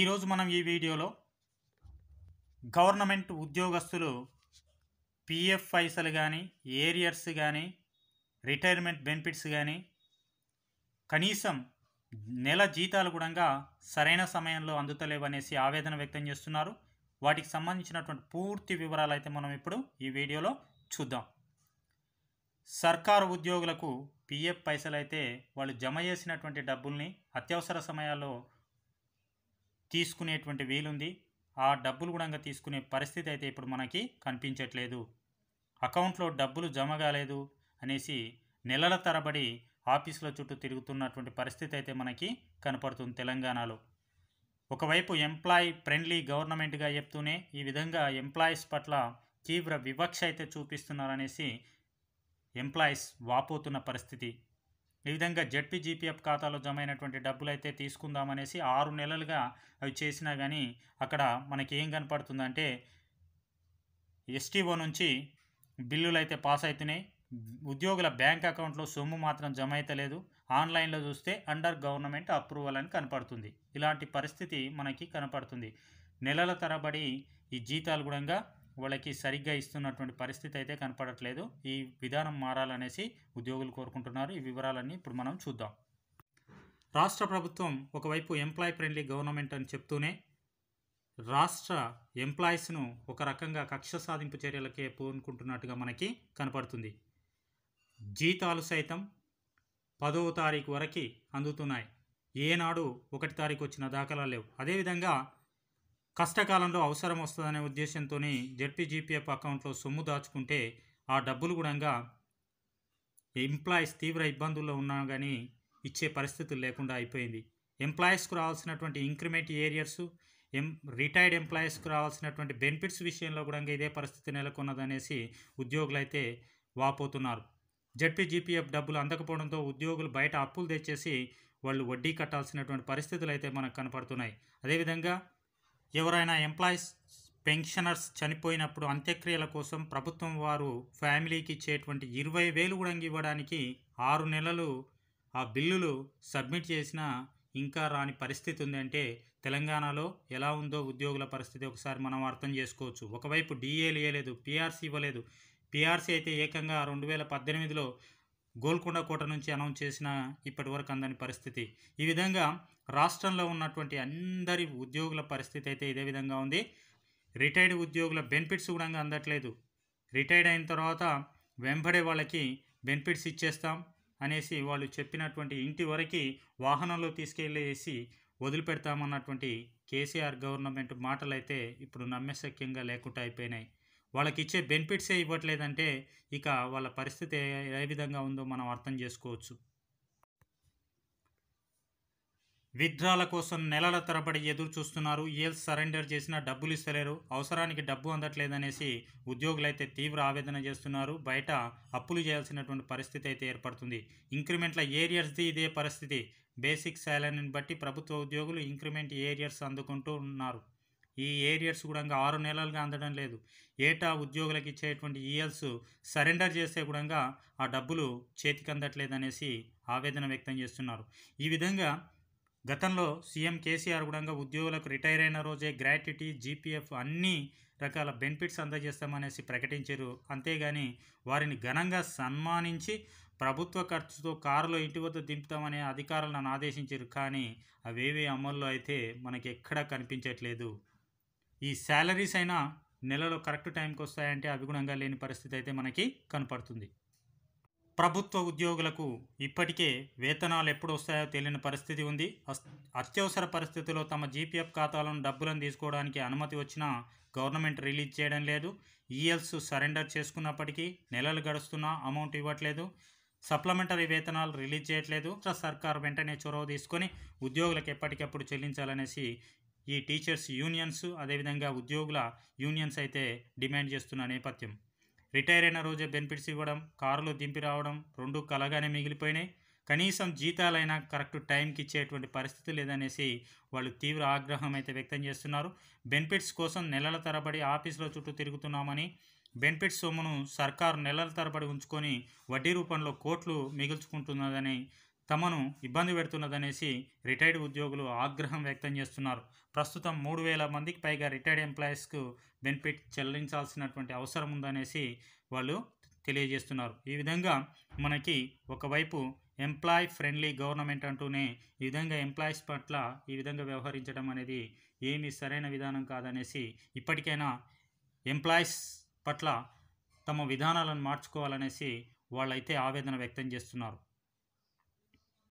ఈరోజు మనం ఈ వీడియోలో గవర్నమెంట్ ఉద్యోగస్తులు పిఎఫ్ పైసలు కానీ ఏరియర్స్ కానీ రిటైర్మెంట్ బెనిఫిట్స్ కానీ కనీసం నెల జీతాలు కూడా సరైన సమయంలో అందుతలేవనేసి ఆవేదన వ్యక్తం చేస్తున్నారు వాటికి సంబంధించినటువంటి పూర్తి వివరాలు అయితే మనం ఇప్పుడు ఈ వీడియోలో చూద్దాం సర్కారు ఉద్యోగులకు పిఎఫ్ పైసలు అయితే వాళ్ళు జమ చేసినటువంటి డబ్బుల్ని అత్యవసర సమయాల్లో తీసుకునేటువంటి వీలుంది ఆ డబ్బులు కూడా తీసుకునే పరిస్థితి అయితే ఇప్పుడు మనకి కనిపించట్లేదు అకౌంట్లో డబ్బులు జమ కాలేదు అనేసి నెలల తరబడి ఆఫీసుల చుట్టూ తిరుగుతున్నటువంటి పరిస్థితి అయితే మనకి కనపడుతుంది తెలంగాణలో ఒకవైపు ఎంప్లాయీ ఫ్రెండ్లీ గవర్నమెంట్గా చెప్తూనే ఈ విధంగా ఎంప్లాయీస్ పట్ల తీవ్ర వివక్ష అయితే చూపిస్తున్నారనేసి ఎంప్లాయీస్ వాపోతున్న పరిస్థితి ఈ విధంగా జడ్పీ జీపీఎఫ్ ఖాతాలో జమ అయినటువంటి డబ్బులు అయితే తీసుకుందామనేసి ఆరు నెలలుగా అవి చేసినా కానీ అక్కడ మనకి ఏం కనపడుతుందంటే ఎస్టీఓ నుంచి బిల్లులు అయితే పాస్ అవుతున్నాయి ఉద్యోగుల బ్యాంక్ అకౌంట్లో సొమ్ము మాత్రం జమ అయితలేదు ఆన్లైన్లో చూస్తే అండర్ గవర్నమెంట్ అప్రూవల్ అని కనపడుతుంది ఇలాంటి పరిస్థితి మనకి కనపడుతుంది నెలల తరబడి ఈ జీతాలు కూడా వాళ్ళకి సరిగ్గా ఇస్తున్నటువంటి పరిస్థితి అయితే కనపడట్లేదు ఈ విధానం మారాలనేసి ఉద్యోగులు కోరుకుంటున్నారు ఈ వివరాలన్నీ ఇప్పుడు మనం చూద్దాం రాష్ట్ర ప్రభుత్వం ఒకవైపు ఎంప్లాయ్ ఫ్రెండ్లీ గవర్నమెంట్ అని చెప్తూనే రాష్ట్ర ఎంప్లాయీస్ను ఒక రకంగా కక్ష సాధింపు చర్యలకే పూనుకుంటున్నట్టుగా మనకి కనపడుతుంది జీతాలు సైతం పదవ తారీఖు వరకు అందుతున్నాయి ఏనాడు ఒకటి తారీఖు వచ్చిన దాఖలా లేవు అదేవిధంగా కష్టకాలంలో అవసరం వస్తుందనే ఉద్దేశంతోనే జెడ్పీజీపీఎఫ్ అకౌంట్లో సొమ్ము దాచుకుంటే ఆ డబ్బులు కూడా ఎంప్లాయీస్ తీవ్ర ఇబ్బందుల్లో ఉన్నా కానీ ఇచ్చే పరిస్థితులు లేకుండా అయిపోయింది ఎంప్లాయీస్కు రావాల్సినటువంటి ఇంక్రిమెంట్ ఏరియర్స్ ఎం రిటైర్డ్ ఎంప్లాయీస్కు రావాల్సినటువంటి బెనిఫిట్స్ విషయంలో కూడా ఇదే పరిస్థితి నెలకొన్నదనేసి ఉద్యోగులైతే వాపోతున్నారు జడ్పీజీపీఎఫ్ డబ్బులు అందకపోవడంతో ఉద్యోగులు బయట అప్పులు తెచ్చేసి వాళ్ళు వడ్డీ కట్టాల్సినటువంటి పరిస్థితులు అయితే మనకు కనపడుతున్నాయి అదేవిధంగా ఎవరైనా ఎంప్లాయీస్ పెన్షనర్స్ చనిపోయినప్పుడు అంత్యక్రియల కోసం ప్రభుత్వం వారు ఫ్యామిలీకి ఇచ్చేటువంటి ఇరవై వేలు కూడా ఇవ్వడానికి ఆరు నెలలు ఆ బిల్లులు సబ్మిట్ చేసినా ఇంకా రాని పరిస్థితి ఉందంటే తెలంగాణలో ఎలా ఉందో ఉద్యోగుల పరిస్థితి ఒకసారి మనం అర్థం చేసుకోవచ్చు ఒకవైపు డిఏలు ఇవ్వలేదు పిఆర్సీ ఇవ్వలేదు పిఆర్సీ అయితే ఏకంగా రెండు వేల పద్దెనిమిదిలో గోల్కొండ కోట నుంచి అనౌన్స్ చేసిన ఇప్పటివరకు అందని పరిస్థితి ఈ విధంగా రాష్ట్రంలో ఉన్నటువంటి అందరి ఉద్యోగుల పరిస్థితి అయితే ఇదే విధంగా ఉంది రిటైర్డ్ ఉద్యోగుల బెనిఫిట్స్ కూడా అందట్లేదు రిటైర్డ్ అయిన తర్వాత వెంబడే వాళ్ళకి బెనిఫిట్స్ ఇచ్చేస్తాం అనేసి వాళ్ళు చెప్పినటువంటి ఇంటి వరకు వాహనంలో తీసుకెళ్ళేసి వదిలిపెడతామన్నటువంటి కేసీఆర్ గవర్నమెంట్ మాటలైతే ఇప్పుడు నమ్మశక్యంగా లేకుండా అయిపోయినాయి వాళ్ళకి ఇచ్చే బెనిఫిట్సే ఇవ్వట్లేదంటే ఇక వాళ్ళ పరిస్థితి ఏ విధంగా ఉందో మనం అర్థం చేసుకోవచ్చు విత్డ్రాల కోసం నెలల తరబడి ఎదురు చూస్తున్నారు ఏ సరెండర్ చేసినా డబ్బులు ఇస్తలేరు అవసరానికి డబ్బు అందట్లేదనేసి ఉద్యోగులైతే తీవ్ర ఆవేదన చేస్తున్నారు బయట అప్పులు చేయాల్సినటువంటి పరిస్థితి అయితే ఏర్పడుతుంది ఇంక్రిమెంట్ల ఏరియర్స్ది ఇదే పరిస్థితి బేసిక్ శాలరీని బట్టి ప్రభుత్వ ఉద్యోగులు ఇంక్రిమెంట్ ఏరియర్స్ అందుకుంటూ ఉన్నారు ఈ ఏరియర్స్ కూడా ఆరు నెలలుగా అందడం లేదు ఏటా ఉద్యోగులకు ఇచ్చేటువంటి ఈఎల్స్ సరెండర్ చేస్తే కూడా ఆ డబ్బులు చేతికి అందట్లేదు అనేసి ఆవేదన వ్యక్తం చేస్తున్నారు ఈ విధంగా గతంలో సీఎం కేసీఆర్ కూడా ఉద్యోగులకు రిటైర్ అయిన రోజే గ్రాట్యుటీ జీపీఎఫ్ అన్ని రకాల బెనిఫిట్స్ అందజేస్తామనేసి ప్రకటించారు అంతేగాని వారిని ఘనంగా సన్మానించి ప్రభుత్వ ఖర్చుతో కారులో ఇంటి వద్ద దింపుతామనే అధికారులను ఆదేశించారు కానీ అవేవి అమల్లో అయితే మనకి ఎక్కడా కనిపించట్లేదు ఈ శాలరీస్ అయినా నెలలో కరెక్ట్ టైంకి వస్తాయంటే అభిగుణంగా లేని పరిస్థితి అయితే మనకి కనపడుతుంది ప్రభుత్వ ఉద్యోగులకు ఇప్పటికే వేతనాలు ఎప్పుడు వస్తాయో తెలియని పరిస్థితి ఉంది అత్యవసర పరిస్థితుల్లో తమ జీపీఎఫ్ ఖాతాలను డబ్బులను తీసుకోవడానికి అనుమతి వచ్చినా గవర్నమెంట్ రిలీజ్ చేయడం లేదు ఈఎల్స్ సరెండర్ చేసుకున్నప్పటికీ నెలలు గడుస్తున్నా అమౌంట్ ఇవ్వట్లేదు సప్లిమెంటరీ వేతనాలు రిలీజ్ చేయట్లేదు రాష్ట్ర సర్కార్ వెంటనే చొరవ తీసుకొని ఉద్యోగులకు ఎప్పటికప్పుడు చెల్లించాలనేసి ఈ టీచర్స్ యూనియన్స్ అదేవిధంగా ఉద్యోగుల యూనియన్స్ అయితే డిమాండ్ చేస్తున్న నేపథ్యం రిటైర్ అయిన రోజే బెనిఫిట్స్ ఇవ్వడం కారులో దింపి రావడం రెండు కలగానే మిగిలిపోయినాయి కనీసం జీతాలైనా కరెక్ట్ టైంకి ఇచ్చేటువంటి పరిస్థితి లేదనేసి వాళ్ళు తీవ్ర ఆగ్రహం అయితే వ్యక్తం చేస్తున్నారు బెనిఫిట్స్ కోసం నెలల తరబడి ఆఫీసులో చుట్టూ తిరుగుతున్నామని బెనిఫిట్స్ సొమ్మును సర్కారు నెలల తరబడి ఉంచుకొని వడ్డీ రూపంలో కోట్లు మిగుల్చుకుంటున్నదని తమను ఇబ్బంది పెడుతున్నదనేసి రిటైర్డ్ ఉద్యోగులు ఆగ్రహం వ్యక్తం చేస్తున్నారు ప్రస్తుతం మూడు వేల మందికి పైగా రిటైర్డ్ ఎంప్లాయీస్కు బెనిఫిట్ చెల్లించాల్సినటువంటి అవసరం ఉందనేసి వాళ్ళు తెలియజేస్తున్నారు ఈ విధంగా మనకి ఒకవైపు ఎంప్లాయ్ ఫ్రెండ్లీ గవర్నమెంట్ అంటూనే ఈ విధంగా ఎంప్లాయీస్ పట్ల ఈ విధంగా వ్యవహరించడం అనేది ఏమీ సరైన విధానం కాదనేసి ఇప్పటికైనా ఎంప్లాయీస్ పట్ల తమ విధానాలను మార్చుకోవాలనేసి వాళ్ళైతే ఆవేదన వ్యక్తం చేస్తున్నారు